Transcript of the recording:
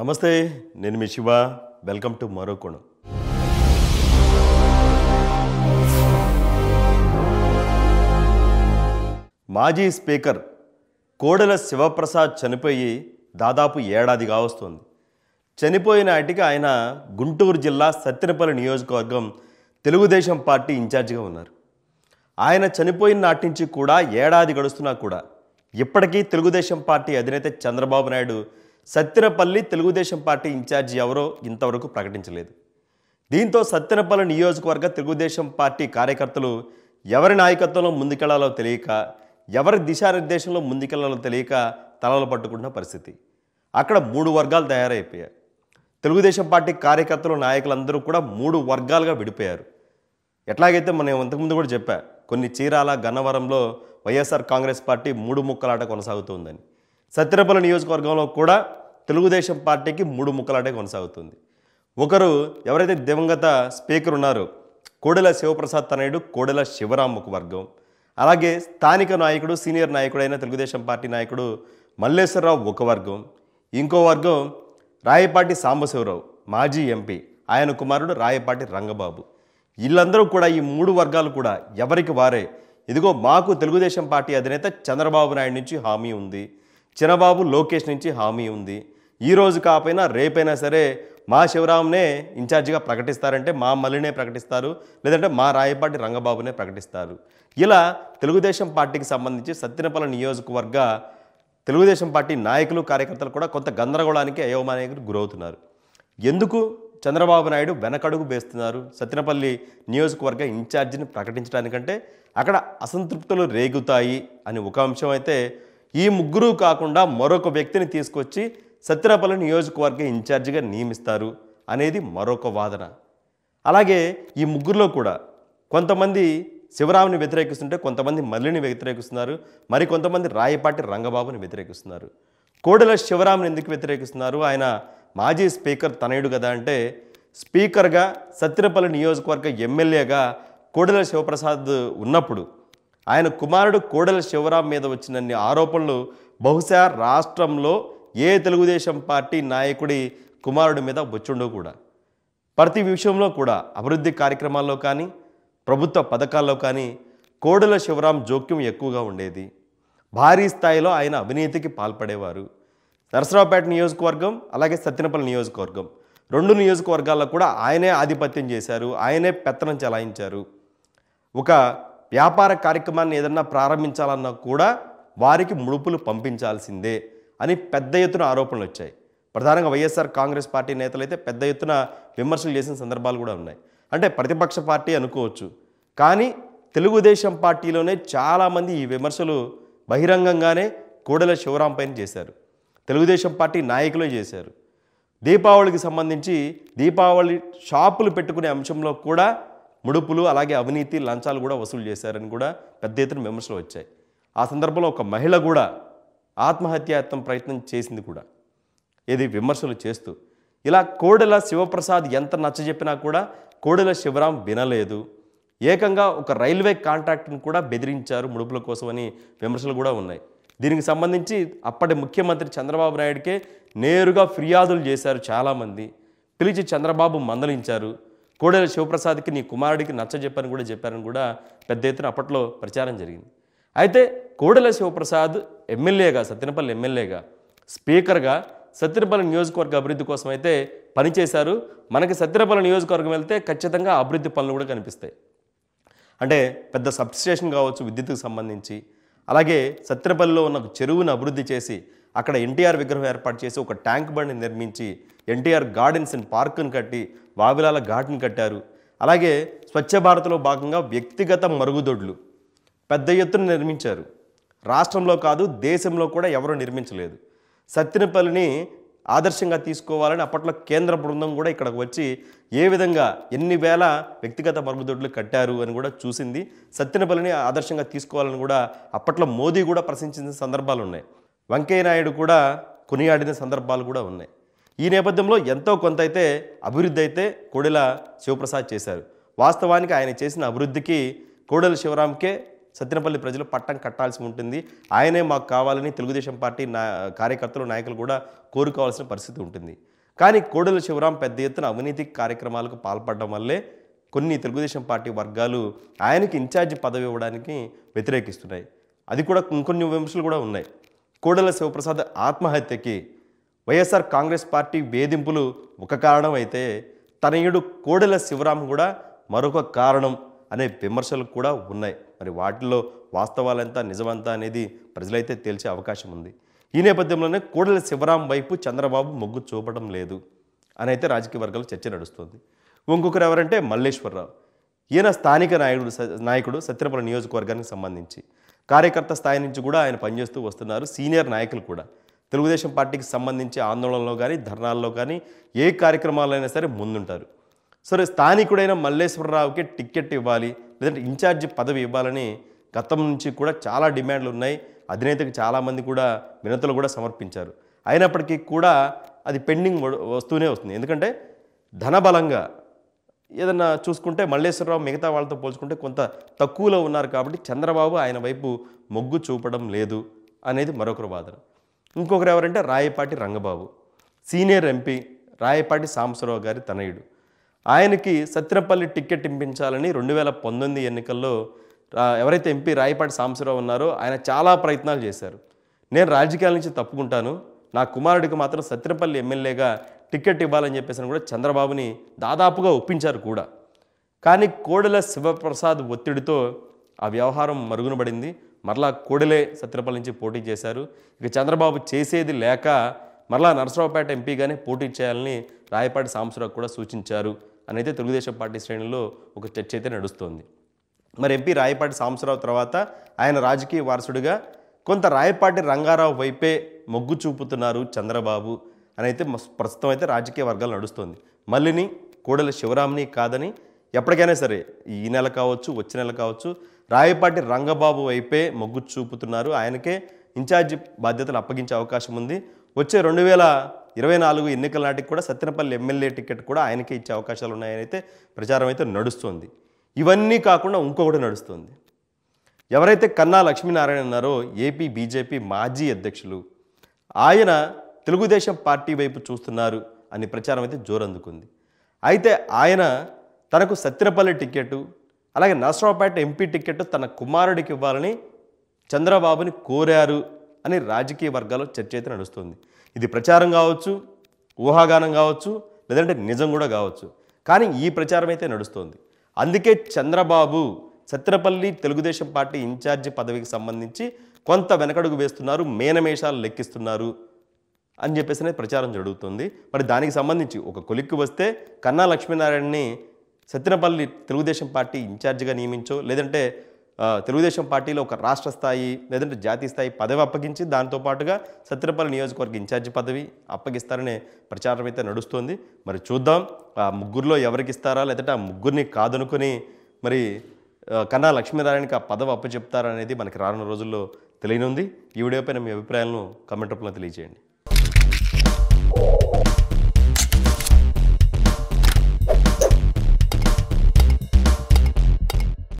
నమస్తే నేను మీ Shiva welcome to మరో కోణం మాజీ స్పీకర్ కోడెల శివప్రసాద్ చనిపోయి దాదాపు ఏడాది కావస్తుంది చనిపోయిన నాటికి ఆయన గుంటూరు జిల్లా సత్తెనపల్లి నియోజకవర్గం తెలుగుదేశం పార్టీ ఇన్ఛార్జిగా ఉన్నారు ఆయన చనిపోయిన నాటి నుంచి కూడా ఏడాది గడుస్తున్నా కూడా ఇప్పటికీ తెలుగుదేశం పార్టీ అధినేత చంద్రబాబు నాయుడు సత్తెనపల్లి తెలుగుదేశం పార్టీ ఇన్ఛార్జి ఎవరో ఇంతవరకు ప్రకటించలేదు దీంతో సత్తెనపల్లి నియోజకవర్గ తెలుగుదేశం పార్టీ కార్యకర్తలు ఎవరి నాయకత్వంలో ముందుకెళ్లాలో తెలియక ఎవరి దిశానిర్దేశంలో ముందుకెళ్లాలో తెలియక తలలు పట్టుకున్న పరిస్థితి అక్కడ మూడు వర్గాలు తయారైపోయాయి తెలుగుదేశం పార్టీ కార్యకర్తలు నాయకులందరూ కూడా మూడు వర్గాలుగా విడిపోయారు ఎట్లాగైతే మనం ఇంతకుముందు కూడా చెప్పా కొన్ని చీరాల గన్నవరంలో వైఎస్ఆర్ కాంగ్రెస్ పార్టీ మూడు ముక్కలాట కొనసాగుతోందని సత్యరపల్లి నియోజకవర్గంలో కూడా తెలుగుదేశం పార్టీకి మూడు ముక్కలాటే కొనసాగుతుంది ఒకరు ఎవరైతే దివంగత స్పీకర్ ఉన్నారో కోడెల శివప్రసాద్ తనయుడు కోడెల ఒక వర్గం అలాగే స్థానిక నాయకుడు సీనియర్ నాయకుడైన తెలుగుదేశం పార్టీ నాయకుడు మల్లేశ్వరరావు ఒక వర్గం ఇంకో వర్గం రాయపాటి సాంబశివరావు మాజీ ఎంపీ ఆయన కుమారుడు రాయపాటి రంగబాబు వీళ్ళందరూ కూడా ఈ మూడు వర్గాలు కూడా ఎవరికి వారే ఇదిగో మాకు తెలుగుదేశం పార్టీ అధినేత చంద్రబాబు నాయుడు నుంచి హామీ ఉంది చిన్నబాబు లోకేష్ నుంచి హామీ ఉంది ఈరోజు కాకపోయినా రేపైనా సరే మా శివరామునే ఇన్ఛార్జిగా ప్రకటిస్తారంటే మా మల్లినే ప్రకటిస్తారు లేదంటే మా రాయపాటి రంగబాబునే ప్రకటిస్తారు ఇలా తెలుగుదేశం పార్టీకి సంబంధించి సత్యనపల్లి నియోజకవర్గ తెలుగుదేశం పార్టీ నాయకులు కార్యకర్తలు కూడా కొంత గందరగోళానికి అయోమానాయకులు గురవుతున్నారు ఎందుకు చంద్రబాబు నాయుడు వెనకడుగు వేస్తున్నారు సత్యనపల్లి నియోజకవర్గ ఇన్ఛార్జిని ప్రకటించడానికంటే అక్కడ అసంతృప్తులు రేగుతాయి అని ఒక అంశం అయితే ఈ ముగ్గురు కాకుండా మరొక వ్యక్తిని తీసుకొచ్చి సత్యనాపల్లి నియోజకవర్గ ఇన్ఛార్జిగా నియమిస్తారు అనేది మరొక వాదన అలాగే ఈ ముగ్గురులో కూడా కొంతమంది శివరాముని వ్యతిరేకిస్తుంటే కొంతమంది మల్లిని వ్యతిరేకిస్తున్నారు మరి కొంతమంది రాయపాటి రంగబాబుని వ్యతిరేకిస్తున్నారు కోడెల శివరాముని ఎందుకు వ్యతిరేకిస్తున్నారు ఆయన మాజీ స్పీకర్ తనయుడు కదా అంటే స్పీకర్గా సత్యనపల్లి నియోజకవర్గ ఎమ్మెల్యేగా కోడెల శివప్రసాద్ ఉన్నప్పుడు ఆయన కుమారుడు కోడెల శివరాం మీద వచ్చినన్ని ఆరోపణలు బహుశా రాష్ట్రంలో ఏ తెలుగుదేశం పార్టీ నాయకుడి కుమారుడి మీద బొచ్చుండో కూడా ప్రతి విషయంలో కూడా అభివృద్ధి కార్యక్రమాల్లో కానీ ప్రభుత్వ పథకాల్లో కానీ కోడెల శివరాం జోక్యం ఎక్కువగా ఉండేది భారీ స్థాయిలో ఆయన అవినీతికి పాల్పడేవారు నరసరావుపేట నియోజకవర్గం అలాగే సత్యనపల్లి నియోజకవర్గం రెండు నియోజకవర్గాల్లో కూడా ఆయనే ఆధిపత్యం చేశారు ఆయనే పెత్తనం చలాయించారు ఒక వ్యాపార కార్యక్రమాన్ని ఏదన్నా ప్రారంభించాలన్నా కూడా వారికి ముడుపులు పంపించాల్సిందే అని పెద్ద ఎత్తున ఆరోపణలు వచ్చాయి ప్రధానంగా వైఎస్ఆర్ కాంగ్రెస్ పార్టీ నేతలైతే పెద్ద ఎత్తున విమర్శలు చేసిన సందర్భాలు కూడా ఉన్నాయి అంటే ప్రతిపక్ష పార్టీ అనుకోవచ్చు కానీ తెలుగుదేశం పార్టీలోనే చాలామంది ఈ విమర్శలు బహిరంగంగానే కోడెల శివరాం పైన చేశారు తెలుగుదేశం పార్టీ నాయకులే చేశారు దీపావళికి సంబంధించి దీపావళి షాపులు పెట్టుకునే అంశంలో కూడా ముడుపులు అలాగే అవినీతి లంచాలు కూడా వసూలు చేశారని కూడా పెద్ద ఎత్తున విమర్శలు వచ్చాయి ఆ సందర్భంలో ఒక మహిళ కూడా ఆత్మహత్యాయత్నం ప్రయత్నం చేసింది కూడా ఏది విమర్శలు చేస్తూ ఇలా కోడెల శివప్రసాద్ ఎంత నచ్చజెప్పినా కూడా కోడెల శివరాం వినలేదు ఏకంగా ఒక రైల్వే కాంట్రాక్ట్ను కూడా బెదిరించారు ముడుపుల కోసమని విమర్శలు కూడా ఉన్నాయి దీనికి సంబంధించి అప్పటి ముఖ్యమంత్రి చంద్రబాబు నాయుడికే నేరుగా ఫిర్యాదులు చేశారు చాలామంది పిలిచి చంద్రబాబు మందలించారు కోడెల శివప్రసాద్కి నీ కుమారుడికి నచ్చజెప్పని కూడా చెప్పారని కూడా పెద్ద ఎత్తున అప్పట్లో ప్రచారం జరిగింది అయితే కోడెల శివప్రసాద్ ఎమ్మెల్యేగా సత్యనపల్లి ఎమ్మెల్యేగా స్పీకర్గా సత్యనపల్లి నియోజకవర్గ అభివృద్ధి కోసం అయితే పనిచేశారు మనకి సత్యనపల్లి నియోజకవర్గం వెళ్తే ఖచ్చితంగా అభివృద్ధి పనులు కూడా కనిపిస్తాయి అంటే పెద్ద సబ్ స్టేషన్ కావచ్చు విద్యుత్కు సంబంధించి అలాగే సత్యనపల్లిలో ఉన్న చెరువును అభివృద్ధి చేసి అక్కడ ఎన్టీఆర్ విగ్రహం ఏర్పాటు చేసి ఒక ట్యాంక్ బండ్ని నిర్మించి ఎన్టీఆర్ గార్డెన్స్ అండ్ పార్కును కట్టి వావిలాల ఘాట్ని కట్టారు అలాగే స్వచ్ఛ భారత్లో భాగంగా వ్యక్తిగత మరుగుదొడ్లు పెద్ద ఎత్తున నిర్మించారు రాష్ట్రంలో కాదు దేశంలో కూడా ఎవరూ నిర్మించలేదు సత్తినపల్లిని ఆదర్శంగా తీసుకోవాలని అప్పట్లో కేంద్ర బృందం కూడా ఇక్కడికి వచ్చి ఏ విధంగా ఎన్ని వేల వ్యక్తిగత మరుగుదొడ్లు కట్టారు అని కూడా చూసింది సత్యనపల్లిని ఆదర్శంగా తీసుకోవాలని కూడా అప్పట్లో మోదీ కూడా ప్రశ్నించిన సందర్భాలు ఉన్నాయి వెంకయ్య నాయుడు కూడా కొనియాడిన సందర్భాలు కూడా ఉన్నాయి ఈ నేపథ్యంలో ఎంతో కొంత అయితే అభివృద్ధి అయితే కోడెల శివప్రసాద్ చేశారు వాస్తవానికి ఆయన చేసిన అభివృద్ధికి కోడెల శివరాంకే సత్యనపల్లి ప్రజలు పట్టం కట్టాల్సి ఉంటుంది ఆయనే మాకు కావాలని తెలుగుదేశం పార్టీ నా కార్యకర్తలు నాయకులు కూడా కోరుకోవాల్సిన పరిస్థితి ఉంటుంది కానీ కోడెల శివరాం పెద్ద ఎత్తున అవినీతి కార్యక్రమాలకు పాల్పడడం వల్లే కొన్ని తెలుగుదేశం పార్టీ వర్గాలు ఆయనకి ఇన్ఛార్జి పదవి ఇవ్వడానికి వ్యతిరేకిస్తున్నాయి అది కూడా ఇంకొన్ని విమర్శలు కూడా ఉన్నాయి కోడెల శివప్రసాద్ ఆత్మహత్యకి వైఎస్ఆర్ కాంగ్రెస్ పార్టీ వేధింపులు ఒక కారణం అయితే తనయుడు కోడెల శివరాం కూడా మరొక కారణం అనే విమర్శలు కూడా ఉన్నాయి మరి వాటిలో వాస్తవాలంతా నిజమంతా అనేది ప్రజలైతే తేల్చే అవకాశం ఉంది ఈ నేపథ్యంలోనే కోడల శివరాం వైపు చంద్రబాబు మొగ్గు చూపడం లేదు అని అయితే రాజకీయ వర్గాలు చర్చ నడుస్తుంది ఇంకొకరు ఎవరంటే మల్లేశ్వరరావు ఈయన స్థానిక నాయకుడు నాయకుడు సత్యనపల్లి నియోజకవర్గానికి సంబంధించి కార్యకర్త స్థాయి నుంచి కూడా ఆయన పనిచేస్తూ వస్తున్నారు సీనియర్ నాయకులు కూడా తెలుగుదేశం పార్టీకి సంబంధించి ఆందోళనలో కానీ ధర్నాల్లో కానీ ఏ కార్యక్రమాలైనా సరే ముందుంటారు సరే స్థానికుడైన మల్లేశ్వరరావుకి టిక్కెట్ ఇవ్వాలి లేదంటే ఇన్ఛార్జి పదవి ఇవ్వాలని గతం నుంచి కూడా చాలా డిమాండ్లు ఉన్నాయి అధినేతకు చాలామంది కూడా వినతులు కూడా సమర్పించారు అయినప్పటికీ కూడా అది పెండింగ్ వస్తూనే వస్తుంది ఎందుకంటే ధనబలంగా ఏదన్నా చూసుకుంటే మల్లేశ్వరరావు మిగతా వాళ్ళతో పోల్చుకుంటే కొంత తక్కువలో ఉన్నారు కాబట్టి చంద్రబాబు ఆయన వైపు మొగ్గు చూపడం లేదు అనేది మరొకరు వాదన ఇంకొకరు ఎవరంటే రాయపాటి రంగబాబు సీనియర్ ఎంపీ రాయపాటి సాంబశివరావు గారి తనయుడు ఆయనకి సత్రపల్లి టికెట్ ఇంపించాలని రెండు వేల పంతొమ్మిది ఎన్నికల్లో ఎవరైతే ఎంపీ రాయపాటి సాంబశివరావు ఉన్నారో ఆయన చాలా ప్రయత్నాలు చేశారు నేను రాజకీయాల నుంచి తప్పుకుంటాను నా కుమారుడికి మాత్రం సత్యనపల్లి ఎమ్మెల్యేగా టికెట్ ఇవ్వాలని చెప్పేసి కూడా చంద్రబాబుని దాదాపుగా ఒప్పించారు కూడా కానీ కోడెల శివప్రసాద్ ఒత్తిడితో ఆ వ్యవహారం మరుగునబడింది మరలా కోడెలే సత్రపల్లి నుంచి పోటీ చేశారు ఇక చంద్రబాబు చేసేది లేక మరలా నరసరావుపేట ఎంపీగానే పోటీ చేయాలని రాయపాటి సాంబశివరావు కూడా సూచించారు అనేది తెలుగుదేశం పార్టీ శ్రేణుల్లో ఒక చర్చ అయితే నడుస్తోంది మరి ఎంపీ రాయపాటి సాంబశివరావు తర్వాత ఆయన రాజకీయ వారసుడిగా కొంత రాయపాటి రంగారావు వైపే మొగ్గు చూపుతున్నారు చంద్రబాబు అని అయితే ప్రస్తుతం అయితే రాజకీయ వర్గాలు నడుస్తోంది మల్లిని కోడెల శివరామ్ని కాదని ఎప్పటికైనా సరే ఈ నెల కావచ్చు వచ్చే నెల కావచ్చు రాయపాటి రంగబాబు వైపే మొగ్గు చూపుతున్నారు ఆయనకే ఇన్ఛార్జి బాధ్యతలు అప్పగించే అవకాశం ఉంది వచ్చే రెండు వేల ఇరవై నాలుగు ఎన్నికల నాటికి కూడా సత్యనపల్లి ఎమ్మెల్యే టికెట్ కూడా ఆయనకే ఇచ్చే అవకాశాలు ఉన్నాయని అయితే ప్రచారం అయితే నడుస్తుంది ఇవన్నీ కాకుండా ఇంకొకటి నడుస్తుంది ఎవరైతే కన్నా లక్ష్మీనారాయణ ఉన్నారో ఏపీ బీజేపీ మాజీ అధ్యక్షులు ఆయన తెలుగుదేశం పార్టీ వైపు చూస్తున్నారు అని ప్రచారం అయితే జోరందుకుంది అయితే ఆయన తనకు సత్యనపల్లి టికెట్ అలాగే నరసరావుపేట ఎంపీ టికెట్ తన కుమారుడికి ఇవ్వాలని చంద్రబాబుని కోరారు అని రాజకీయ వర్గాల్లో చర్చ అయితే నడుస్తుంది ఇది ప్రచారం కావచ్చు ఊహాగానం కావచ్చు లేదంటే నిజం కూడా కావచ్చు కానీ ఈ ప్రచారం అయితే నడుస్తోంది అందుకే చంద్రబాబు సత్రపల్లి తెలుగుదేశం పార్టీ ఇన్ఛార్జి పదవికి సంబంధించి కొంత వెనకడుగు వేస్తున్నారు మేనమేషాలు లెక్కిస్తున్నారు అని చెప్పేసి ప్రచారం జరుగుతుంది మరి దానికి సంబంధించి ఒక కొలిక్కి వస్తే కన్నా లక్ష్మీనారాయణని సత్తినపల్లి తెలుగుదేశం పార్టీ ఇన్ఛార్జిగా నియమించో లేదంటే తెలుగుదేశం పార్టీలో ఒక రాష్ట్ర స్థాయి లేదంటే జాతీయ స్థాయి పదవి అప్పగించి దాంతోపాటుగా సత్రపల్లి నియోజకవర్గ ఇన్ఛార్జి పదవి అప్పగిస్తారనే ప్రచారం అయితే నడుస్తుంది మరి చూద్దాం ఆ ముగ్గురులో ఎవరికి ఇస్తారా లేదంటే ఆ ముగ్గురిని కాదనుకుని మరి కన్నా లక్ష్మీనారాయణకి ఆ పదవి అప్పచెప్తారనేది మనకి రానున్న రోజుల్లో తెలియనుంది ఈ వీడియో పైన మీ అభిప్రాయాలను కమెంట్ రూపంలో తెలియజేయండి